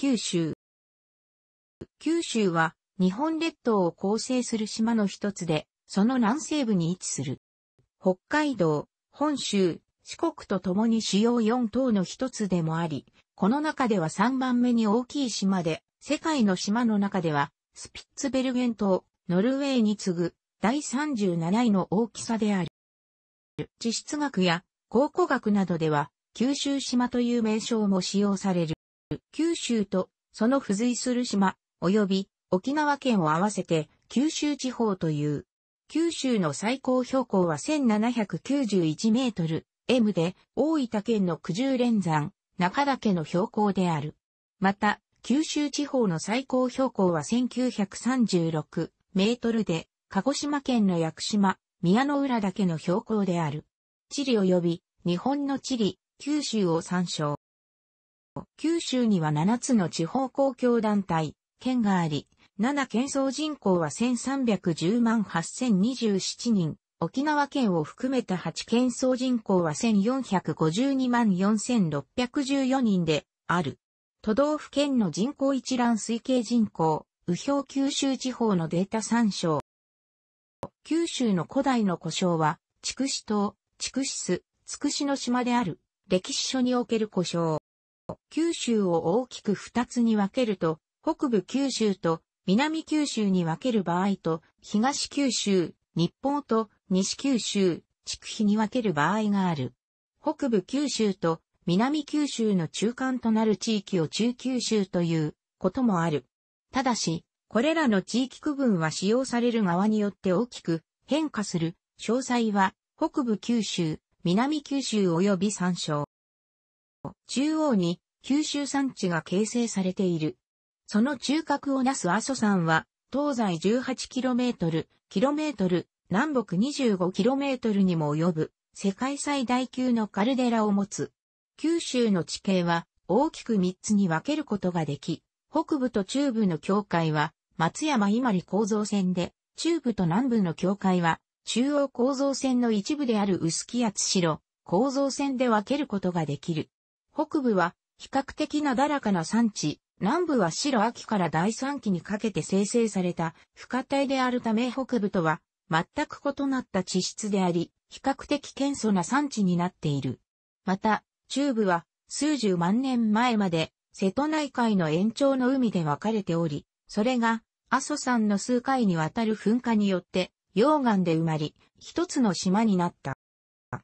九州。九州は日本列島を構成する島の一つで、その南西部に位置する。北海道、本州、四国と共に主要4島の一つでもあり、この中では3番目に大きい島で、世界の島の中では、スピッツベルゲン島、ノルウェーに次ぐ第37位の大きさである。地質学や考古学などでは、九州島という名称も使用される。九州とその付随する島、及び沖縄県を合わせて九州地方という。九州の最高標高は1791メートル M で大分県の九十連山、中岳の標高である。また、九州地方の最高標高は1936メートルで、鹿児島県の屋久島、宮の浦岳の標高である。地理及び日本の地理、九州を参照。九州には7つの地方公共団体、県があり、7県総人口は1310万8027人、沖縄県を含めた8県総人口は1452万4614人である。都道府県の人口一覧推計人口、右表九州地方のデータ参照。九州の古代の故障は、筑紫島、筑紫洲、筑紫の島である、歴史書における故障。九州を大きく二つに分けると、北部九州と南九州に分ける場合と、東九州、日本と西九州、地区比に分ける場合がある。北部九州と南九州の中間となる地域を中九州ということもある。ただし、これらの地域区分は使用される側によって大きく変化する。詳細は北部九州、南九州及び参照。中央に九州山地が形成されている。その中核をなす阿蘇山は、東西 18km、km、南北 25km にも及ぶ、世界最大級のカルデラを持つ。九州の地形は、大きく3つに分けることができ、北部と中部の境界は、松山伊万里構造線で、中部と南部の境界は、中央構造線の一部である臼杵厚城構造線で分けることができる。北部は比較的なだらかな産地、南部は白秋から第三期にかけて生成された不可体であるため北部とは全く異なった地質であり、比較的謙素な産地になっている。また、中部は数十万年前まで瀬戸内海の延長の海で分かれており、それが阿蘇山の数回にわたる噴火によって溶岩で埋まり、一つの島になった。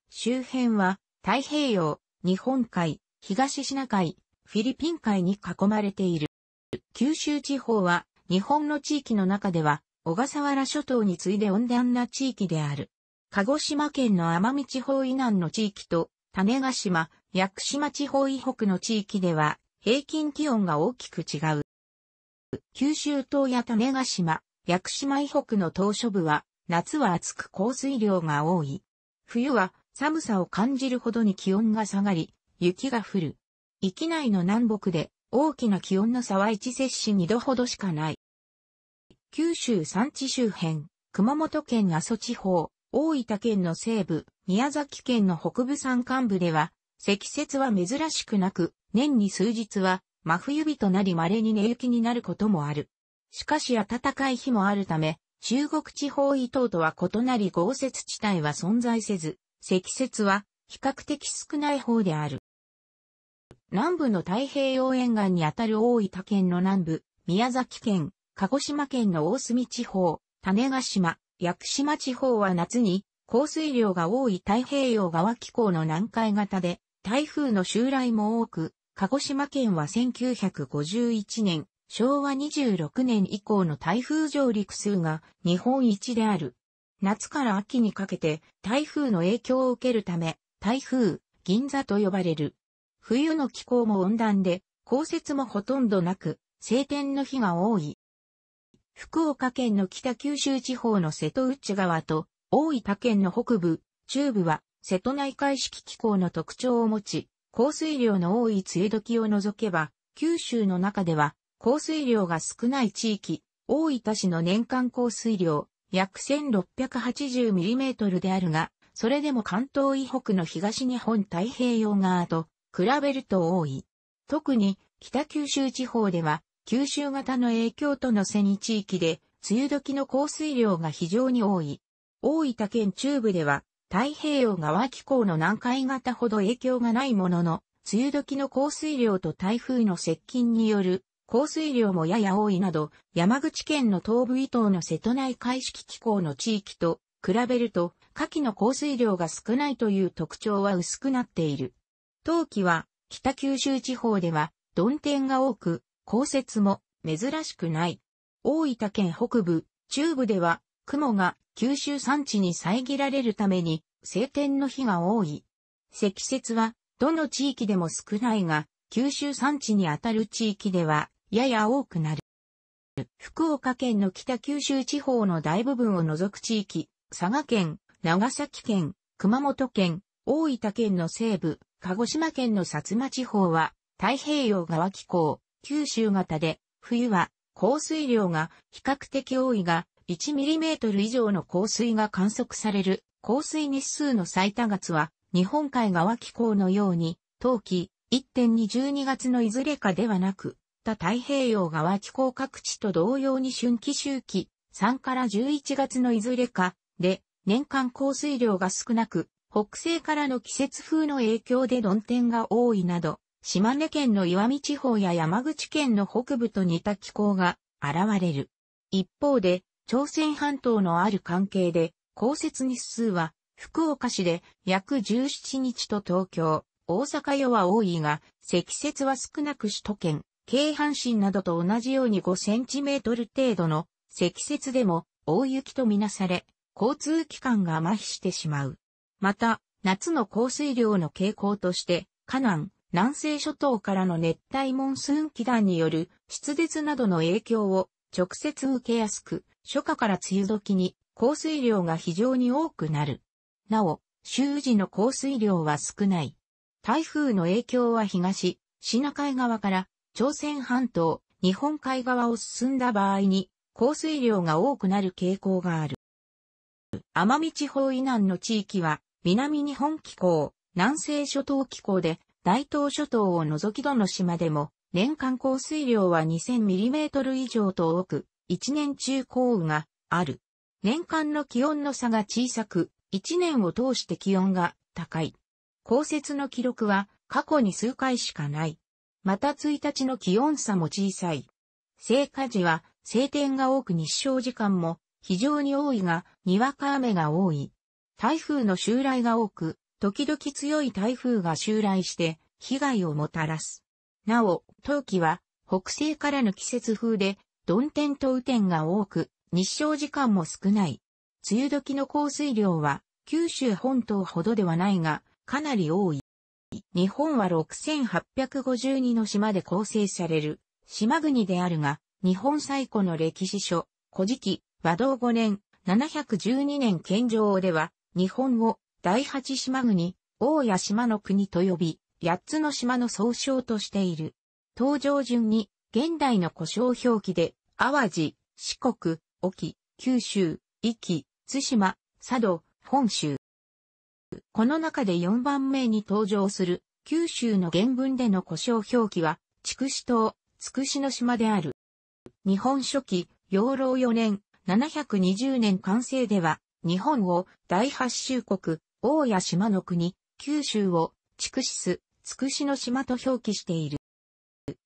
周辺は太平洋、日本海、東シナ海、フィリピン海に囲まれている。九州地方は日本の地域の中では小笠原諸島に次いで温暖な地域である。鹿児島県の奄美地方以南の地域と種ヶ島、屋久島地方以北の地域では平均気温が大きく違う。九州島や種ヶ島、屋久島以北の島嶼部は夏は暑く降水量が多い。冬は寒さを感じるほどに気温が下がり、雪が降る。域内の南北で大きな気温の差は1摂氏2度ほどしかない。九州山地周辺、熊本県阿蘇地方、大分県の西部、宮崎県の北部山間部では、積雪は珍しくなく、年に数日は真冬日となり稀に寝雪になることもある。しかし暖かい日もあるため、中国地方以東とは異なり豪雪地帯は存在せず、積雪は比較的少ない方である。南部の太平洋沿岸にあたる大分県の南部、宮崎県、鹿児島県の大隅地方、種ヶ島、屋久島地方は夏に降水量が多い太平洋側気候の南海型で、台風の襲来も多く、鹿児島県は1951年、昭和26年以降の台風上陸数が日本一である。夏から秋にかけて台風の影響を受けるため、台風、銀座と呼ばれる。冬の気候も温暖で、降雪もほとんどなく、晴天の日が多い。福岡県の北九州地方の瀬戸内川と、大分県の北部、中部は、瀬戸内海式気候の特徴を持ち、降水量の多い梅雨時を除けば、九州の中では、降水量が少ない地域、大分市の年間降水量、約 1680mm であるが、それでも関東以北の東日本太平洋側と比べると多い。特に北九州地方では九州型の影響とのせに地域で梅雨時の降水量が非常に多い。大分県中部では太平洋側気候の南海型ほど影響がないものの、梅雨時の降水量と台風の接近による降水量もやや多いなど、山口県の東部伊東の瀬戸内海式気候の地域と比べると、夏季の降水量が少ないという特徴は薄くなっている。冬季は北九州地方では曇天が多く、降雪も珍しくない。大分県北部、中部では雲が九州山地に遮られるために晴天の日が多い。積雪はどの地域でも少ないが、九州山地にあたる地域ではやや多くなる。福岡県の北九州地方の大部分を除く地域、佐賀県、長崎県、熊本県、大分県の西部、鹿児島県の薩摩地方は太平洋側気候、九州型で、冬は降水量が比較的多いが、1mm 以上の降水が観測される降水日数の最多月は、日本海側気候のように、冬季1.22 1月のいずれかではなく、他太平洋側気候各地と同様に春季周期3から11月のいずれかで、年間降水量が少なく、北西からの季節風の影響で論点が多いなど、島根県の岩見地方や山口県の北部と似た気候が現れる。一方で、朝鮮半島のある関係で、降雪日数は、福岡市で約17日と東京、大阪よは多いが、積雪は少なく首都圏、京阪神などと同じように5センチメートル程度の積雪でも大雪とみなされ、交通機関が麻痺してしまう。また、夏の降水量の傾向として、河南、南西諸島からの熱帯モンスーン気団による湿熱などの影響を直接受けやすく、初夏から梅雨時に降水量が非常に多くなる。なお、周時の降水量は少ない。台風の影響は東、シナ海側から朝鮮半島、日本海側を進んだ場合に降水量が多くなる傾向がある。奄美地方以南の地域は南日本気候、南西諸島気候で、大東諸島を除きどの島でも、年間降水量は 2000mm 以上と多く、1年中降雨がある。年間の気温の差が小さく、1年を通して気温が高い。降雪の記録は過去に数回しかない。また1日の気温差も小さい。聖火時は晴天が多く日照時間も非常に多いが、にわか雨が多い。台風の襲来が多く、時々強い台風が襲来して被害をもたらす。なお、冬季は北西からの季節風で、鈍天と雨天が多く、日照時間も少ない。梅雨時の降水量は、九州本島ほどではないが、かなり多い。日本は6852の島で構成される、島国であるが、日本最古の歴史書、古事記、和道5年、712年県上では、日本を第八島国、大谷島の国と呼び、八つの島の総称としている。登場順に、現代の故障表記で、淡路、四国、沖、九州、壱岐、津島、佐渡、本州。この中で4番目に登場する、九州の原文での故障表記は、筑紫島、筑紫の島である。日本初期、養老4年、720年完成では、日本を第八州国、大谷島の国、九州を、筑紫す、筑くの島と表記している。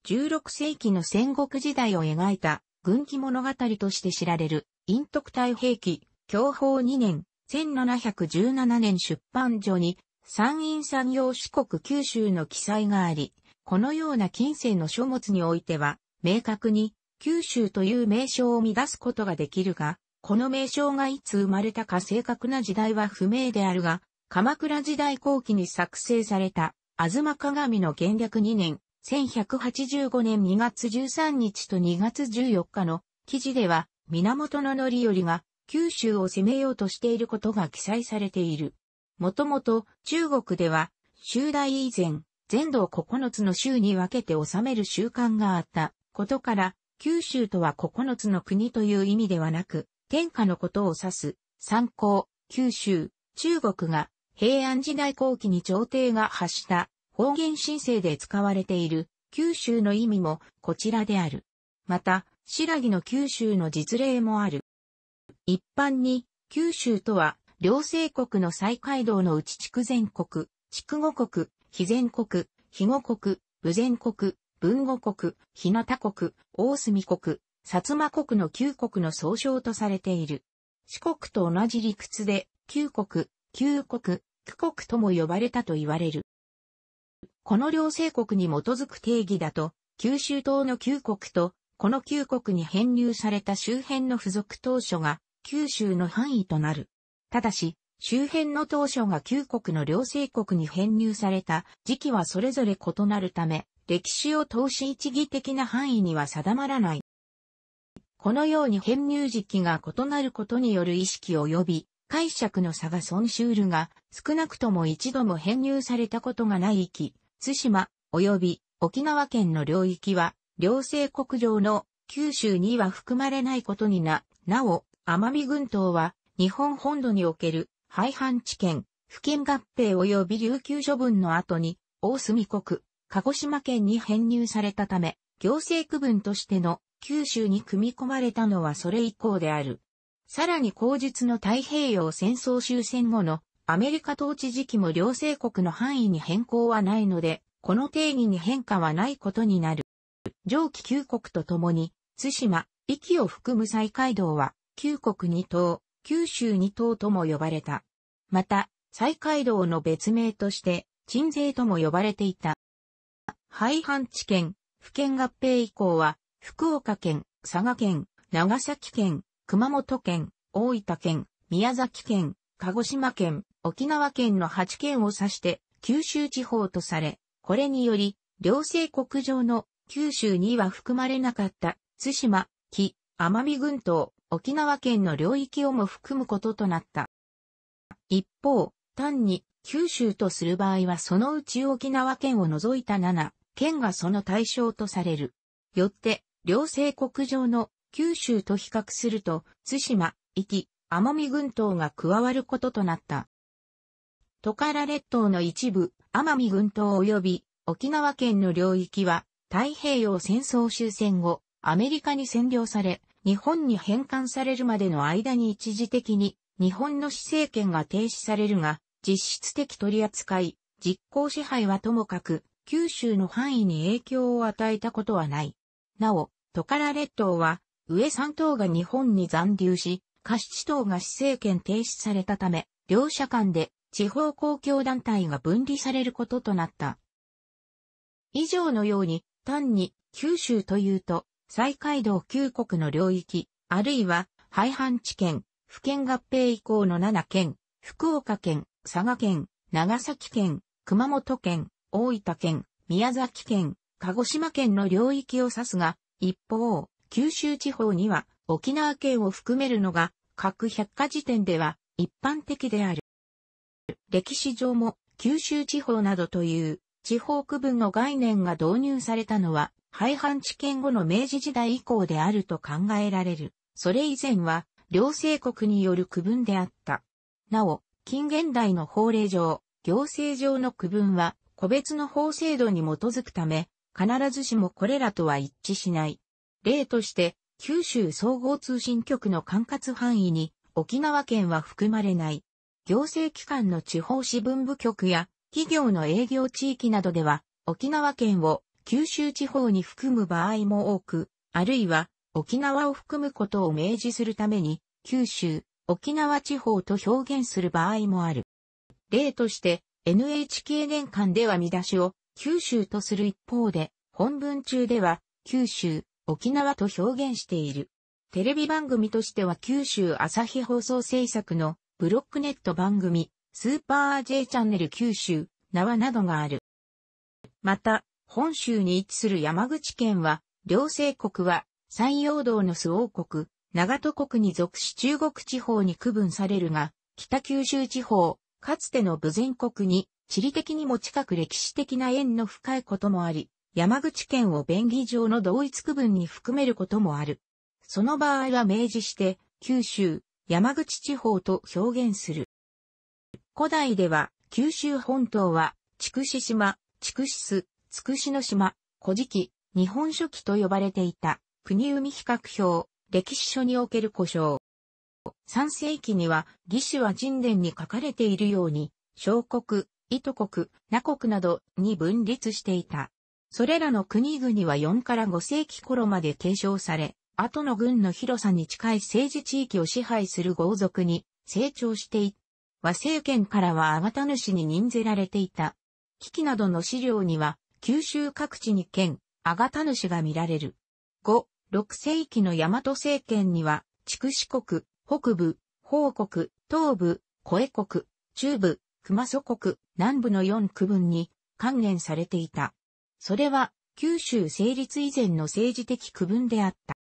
16世紀の戦国時代を描いた軍記物語として知られる、陰徳太平記、教法2年、1717年出版所に、山陰産業四国九州の記載があり、このような近世の書物においては、明確に、九州という名称を乱すことができるが、この名称がいつ生まれたか正確な時代は不明であるが、鎌倉時代後期に作成された、吾妻鏡の元略2年、1185年2月13日と2月14日の記事では、源のよ頼が九州を攻めようとしていることが記載されている。もともと中国では、修代以前、全土を9つの州に分けて治める習慣があったことから、九州とは9つの国という意味ではなく、天下のことを指す、参考、九州、中国が平安時代後期に朝廷が発した方言申請で使われている九州の意味もこちらである。また、白木の九州の実例もある。一般に、九州とは、両政国の西海道の内地区全国、筑後国、肥前国、肥後国、武前国、文後国、日向国、大隅国、薩摩国の旧国の総称とされている。四国と同じ理屈で、旧国、旧国、九国とも呼ばれたと言われる。この両政国に基づく定義だと、九州島の旧国と、この旧国に編入された周辺の付属当初が、九州の範囲となる。ただし、周辺の当初が旧国の両政国に編入された時期はそれぞれ異なるため、歴史を通し一義的な範囲には定まらない。このように編入時期が異なることによる意識及び解釈の差が損シュールが少なくとも一度も編入されたことがない域、津島及び沖縄県の領域は両政国上の九州には含まれないことにな、なお、奄美群島は日本本土における廃藩置県、付近合併及び琉球処分の後に大隅国、鹿児島県に編入されたため、行政区分としての九州に組み込まれたのはそれ以降である。さらに後述の太平洋戦争終戦後のアメリカ統治時期も両政国の範囲に変更はないので、この定義に変化はないことになる。上記旧国とともに、津島、域を含む西海道は、旧国二島、九州二島とも呼ばれた。また、西海道の別名として、鎮西とも呼ばれていた。廃藩置県、府県合併以降は、福岡県、佐賀県、長崎県、熊本県、大分県、宮崎県、鹿児島県、沖縄県の8県を指して九州地方とされ、これにより、両西国上の九州には含まれなかった津島、木、奄美群島、沖縄県の領域をも含むこととなった。一方、単に九州とする場合はそのうち沖縄県を除いた7県がその対象とされる。よって、両政国上の九州と比較すると、津島、壱岐、奄美群島が加わることとなった。トカラ列島の一部、奄美群島及び沖縄県の領域は、太平洋戦争終戦後、アメリカに占領され、日本に返還されるまでの間に一時的に日本の施政権が停止されるが、実質的取り扱い、実効支配はともかく、九州の範囲に影響を与えたことはない。なお、トカラ列島は、上3島が日本に残留し、下七島が市政権停止されたため、両者間で地方公共団体が分離されることとなった。以上のように、単に九州というと、西海道九国の領域、あるいは、廃藩置県、府県合併以降の7県、福岡県、佐賀県、長崎県、熊本県、大分県、宮崎県、鹿児島県の領域を指すが、一方、九州地方には沖縄県を含めるのが各百科事典では一般的である。歴史上も九州地方などという地方区分の概念が導入されたのは廃藩置県後の明治時代以降であると考えられる。それ以前は両政国による区分であった。なお、近現代の法令上、行政上の区分は個別の法制度に基づくため、必ずしもこれらとは一致しない。例として、九州総合通信局の管轄範囲に沖縄県は含まれない。行政機関の地方支分部局や企業の営業地域などでは沖縄県を九州地方に含む場合も多く、あるいは沖縄を含むことを明示するために九州、沖縄地方と表現する場合もある。例として NHK 年間では見出しを九州とする一方で、本文中では、九州、沖縄と表現している。テレビ番組としては九州朝日放送制作のブロックネット番組、スーパー J チャンネル九州、縄などがある。また、本州に位置する山口県は、両政国は、山陽道の周王国、長戸国に属し中国地方に区分されるが、北九州地方、かつての武前国に地理的にも近く歴史的な縁の深いこともあり、山口県を便宜上の同一区分に含めることもある。その場合は明示して、九州、山口地方と表現する。古代では、九州本島は、筑紫島、筑紫須、筑くの島、古事記、日本書紀と呼ばれていた、国海比較表、歴史書における故障。3世紀には、義志は神殿に書かれているように、小国、糸国、那国などに分立していた。それらの国々は4から5世紀頃まで継承され、後の軍の広さに近い政治地域を支配する豪族に成長していった。和政権からは粟田主に任ぜられていた。危機などの資料には、九州各地に県、アガタ主が見られる。5、6世紀の大和政権には、筑紫国、北部、宝国、東部、小江国、中部、熊祖国、南部の4区分に還元されていた。それは、九州成立以前の政治的区分であった。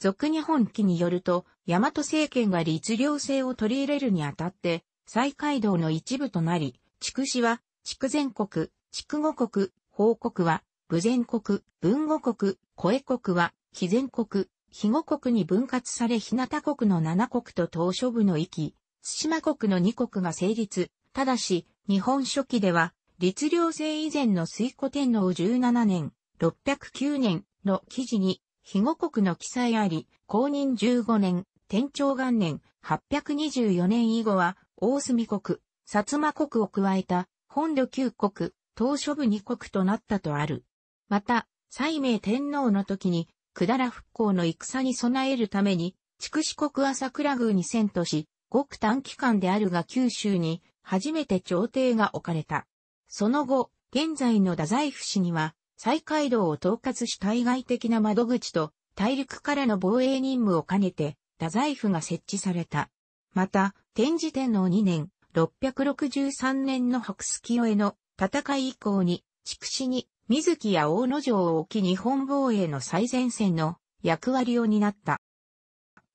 俗日本記によると、大和政権が律令制を取り入れるにあたって、再街道の一部となり、筑紫は、筑前国、筑後国、報国は、武前国、文後国、小国は、紀前国、肥後国に分割され日向国の7国と島諸部の域、津島国の2国が成立。ただし、日本書紀では、律令制以前の水古天皇17年、609年の記事に、肥後国の記載あり、公認15年、天長元年、824年以後は、大隅国、薩摩国を加えた、本土旧国、東諸部二国となったとある。また、西明天皇の時に、百済復興の戦に備えるために、筑紫国朝倉宮に遷都し、ごく短期間であるが九州に初めて朝廷が置かれた。その後、現在の太宰府市には、西海道を統括し対外的な窓口と、大陸からの防衛任務を兼ねて、太宰府が設置された。また、天智天皇2年、663年の白月夜への戦い以降に、筑紫に水木や大野城を置き日本防衛の最前線の役割を担った。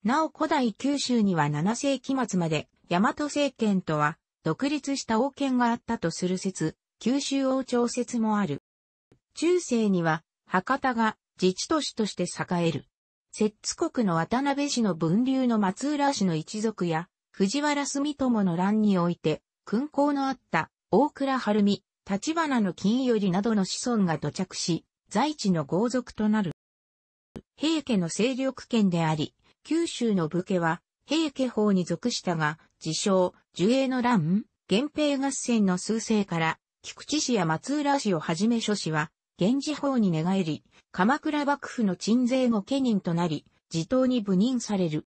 なお古代九州には7世紀末まで大和政権とは独立した王権があったとする説、九州王朝説もある。中世には、博多が自治都市として栄える。摂津国の渡辺氏の分流の松浦氏の一族や、藤原住友の乱において、勲功のあった大倉晴美、立花の金よりなどの子孫が土着し、在地の豪族となる。平家の勢力圏であり、九州の武家は平家法に属したが、自称、樹栄の乱、源平合戦の数勢から、菊池氏や松浦氏をはじめ諸氏は、源氏法に寝返り、鎌倉幕府の鎮税後家人となり、自党に部任される。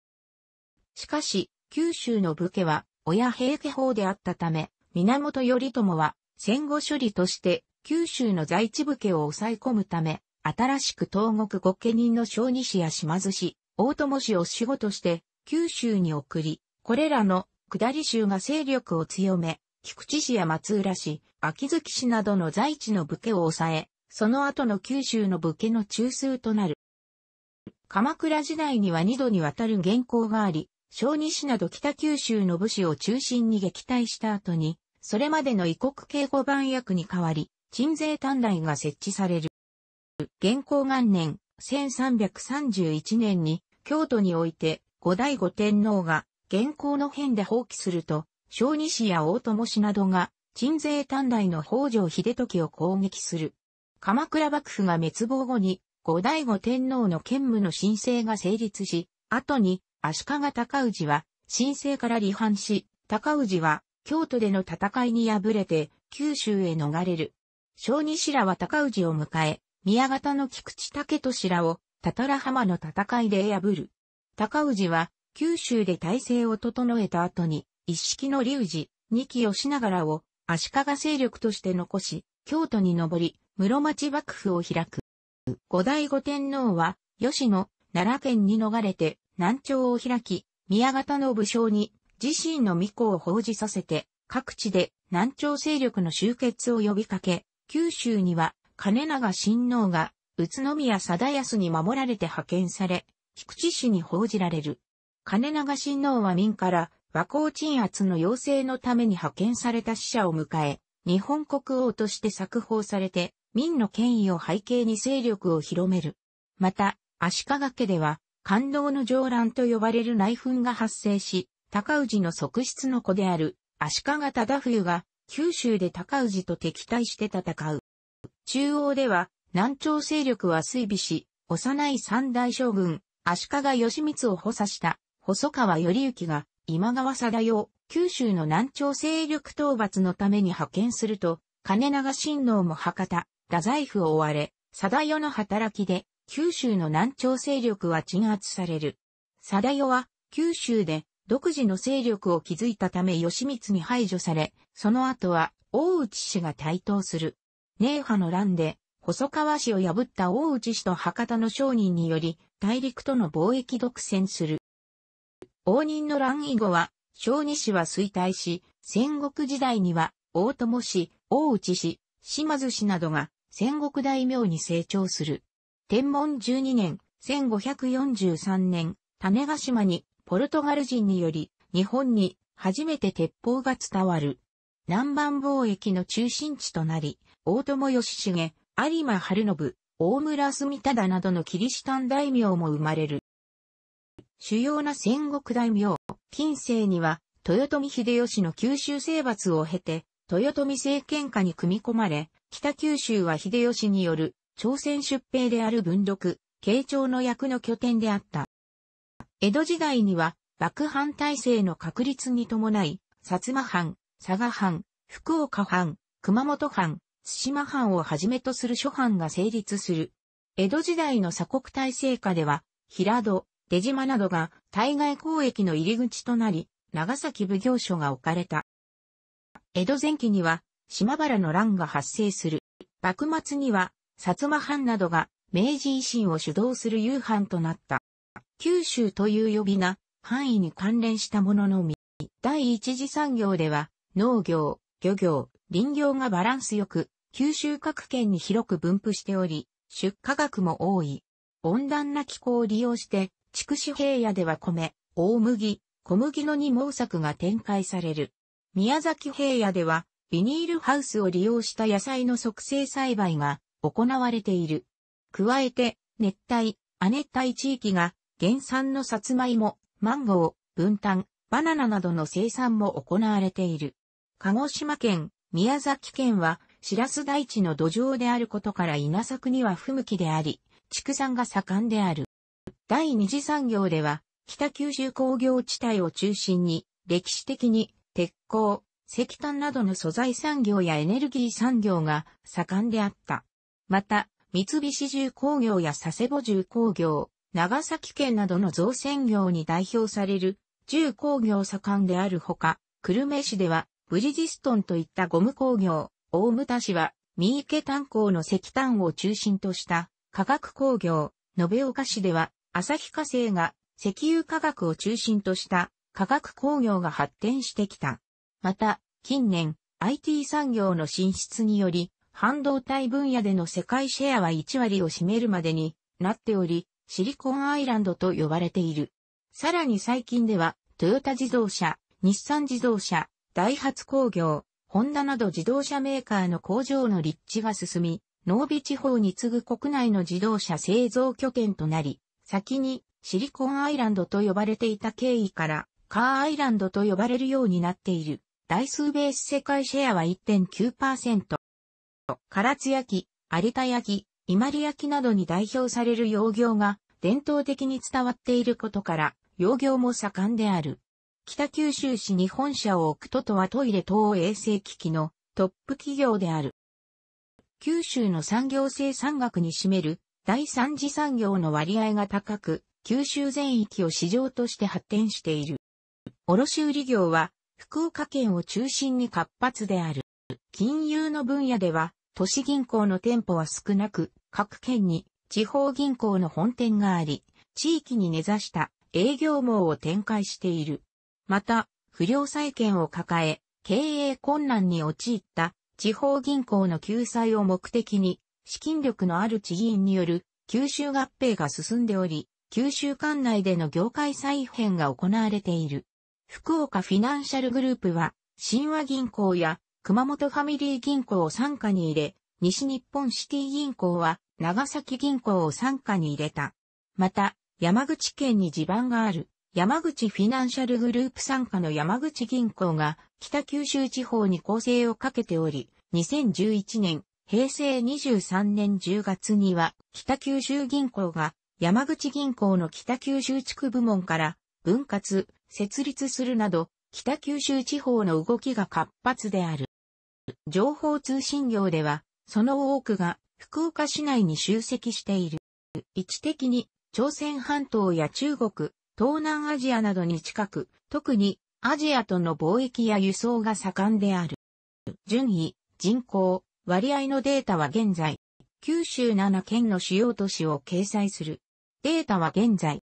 しかし、九州の武家は、親平家法であったため、源頼朝は、戦後処理として、九州の在地武家を抑え込むため、新しく東国御家人の小二氏や島津氏、大友氏を仕事して、九州に送り、これらの下り州が勢力を強め、菊池市や松浦市、秋月市などの在地の武家を抑え、その後の九州の武家の中枢となる。鎌倉時代には二度にわたる原稿があり、小西など北九州の武士を中心に撃退した後に、それまでの異国警護番役に代わり、鎮税短大が設置される。元寇元年、1331年に、京都において、五代五天皇が、現行の変で放棄すると、小西や大友氏などが、鎮西短大の北条秀時を攻撃する。鎌倉幕府が滅亡後に、後醍醐天皇の兼務の申請が成立し、後に足利尊氏は申請から離反し、尊氏は京都での戦いに敗れて九州へ逃れる。小西らは尊氏を迎え、宮方の菊池武俊らを多々良浜の戦いで破る。尊氏は九州で体制を整えた後に、一式の隆二、二な吉らを足利勢力として残し、京都に上り、室町幕府を開く。五代五天皇は、吉野、奈良県に逃れて、南朝を開き、宮方の武将に、自身の御子を奉仕させて、各地で南朝勢力の集結を呼びかけ、九州には、金長親王が、宇都宮貞康に守られて派遣され、菊池氏に奉じられる。金長親王は民から和光鎮圧の要請のために派遣された使者を迎え、日本国王として作法されて、民の権威を背景に勢力を広める。また、足利家では、感動の上乱と呼ばれる内紛が発生し、高氏の側室の子である足利忠冬が九州で高氏と敵対して戦う。中央では南朝勢力は衰微し、幼い三大将軍足利義満を補佐した細川頼之が今川貞代、九州の南朝勢力討伐のために派遣すると、金長親王も博多、太宰府を追われ、貞代の働きで、九州の南朝勢力は鎮圧される。貞代は、九州で、独自の勢力を築いたため義満に排除され、その後は、大内氏が台頭する。寧波の乱で、細川氏を破った大内氏と博多の商人により、大陸との貿易独占する。応仁の乱以後は、小児氏は衰退し、戦国時代には、大友氏、大内氏、島津氏などが、戦国大名に成長する。天文12年、1543年、種ヶ島に、ポルトガル人により、日本に、初めて鉄砲が伝わる。南蛮貿易の中心地となり、大友義重、有馬晴信、大村住忠などのキリシタン大名も生まれる。主要な戦国大名、近世には、豊臣秀吉の九州征伐を経て、豊臣政権下に組み込まれ、北九州は秀吉による朝鮮出兵である文禄、慶長の役の拠点であった。江戸時代には、幕藩体制の確立に伴い、薩摩藩、佐賀藩、福岡藩、熊本藩、対馬藩をはじめとする諸藩が成立する。江戸時代の鎖国体制下では、平戸、出島などが対外交易の入り口となり、長崎奉行所が置かれた。江戸前期には島原の乱が発生する。幕末には薩摩藩などが明治維新を主導する夕飯となった。九州という呼び名、範囲に関連したもののみ。第一次産業では農業、漁業、林業がバランスよく、九州各県に広く分布しており、出荷額も多い。温暖な気候を利用して筑紫平野では米、大麦、小麦の二毛作が展開される。宮崎平野では、ビニールハウスを利用した野菜の促成栽培が行われている。加えて、熱帯、亜熱帯地域が原産のサツマイモ、マンゴー、分担、バナナなどの生産も行われている。鹿児島県、宮崎県は、シラス台地の土壌であることから稲作には不向きであり、畜産が盛んである。第二次産業では、北九州工業地帯を中心に、歴史的に鉄鋼、石炭などの素材産業やエネルギー産業が盛んであった。また、三菱重工業や佐世保重工業、長崎県などの造船業に代表される重工業盛んであるほか、久留米市ではブリヂストンといったゴム工業、大牟田市は三池炭鉱の石炭を中心とした化学工業、延岡市では、旭化成が石油化学を中心とした化学工業が発展してきた。また、近年、IT 産業の進出により、半導体分野での世界シェアは1割を占めるまでになっており、シリコンアイランドと呼ばれている。さらに最近では、トヨタ自動車、日産自動車、ダイハツ工業、ホンダなど自動車メーカーの工場の立地が進み、濃尾地方に次ぐ国内の自動車製造拠点となり、先にシリコンアイランドと呼ばれていた経緯から、カーアイランドと呼ばれるようになっている。台数ベース世界シェアは1.9%。唐津焼き、有田焼き、伊万里焼きなどに代表される洋行が伝統的に伝わっていることから、洋行も盛んである。北九州市に本社を置くととはトイレ等衛生機器のトップ企業である。九州の産業生産額に占める第三次産業の割合が高く、九州全域を市場として発展している。卸売業は福岡県を中心に活発である。金融の分野では都市銀行の店舗は少なく、各県に地方銀行の本店があり、地域に根ざした営業網を展開している。また、不良債権を抱え、経営困難に陥った地方銀行の救済を目的に、資金力のある地銀による吸収合併が進んでおり、九州管内での業界再編が行われている。福岡フィナンシャルグループは、新和銀行や熊本ファミリー銀行を傘下に入れ、西日本シティ銀行は長崎銀行を傘下に入れた。また、山口県に地盤がある山口フィナンシャルグループ傘下の山口銀行が北九州地方に構成をかけており、2011年、平成23年10月には北九州銀行が山口銀行の北九州地区部門から分割、設立するなど、北九州地方の動きが活発である。情報通信業では、その多くが福岡市内に集積している。位置的に朝鮮半島や中国、東南アジアなどに近く、特にアジアとの貿易や輸送が盛んである。順位、人口、割合のデータは現在、九州7県の主要都市を掲載する。データは現在、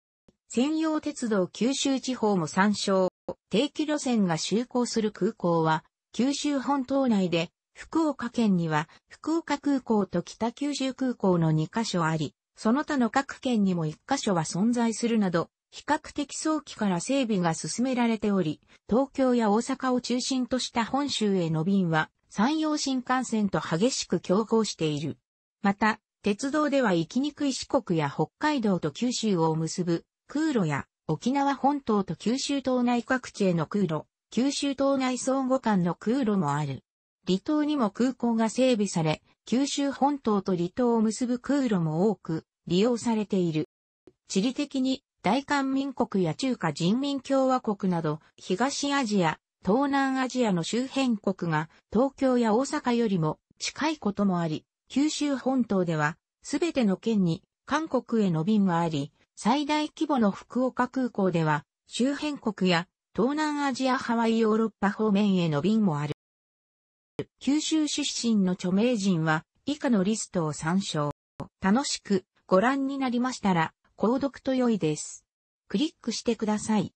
専用鉄道九州地方も参照。定期路線が就航する空港は、九州本島内で、福岡県には、福岡空港と北九州空港の2カ所あり、その他の各県にも1カ所は存在するなど、比較的早期から整備が進められており、東京や大阪を中心とした本州への便は、山陽新幹線と激しく競合している。また、鉄道では行きにくい四国や北海道と九州を結ぶ空路や沖縄本島と九州島内各地への空路、九州島内相互間の空路もある。離島にも空港が整備され、九州本島と離島を結ぶ空路も多く利用されている。地理的に大韓民国や中華人民共和国など、東アジア、東南アジアの周辺国が東京や大阪よりも近いこともあり、九州本島ではすべての県に韓国への便があり、最大規模の福岡空港では周辺国や東南アジアハワイヨーロッパ方面への便もある。九州出身の著名人は以下のリストを参照。楽しくご覧になりましたら、購読と良いです。クリックしてください。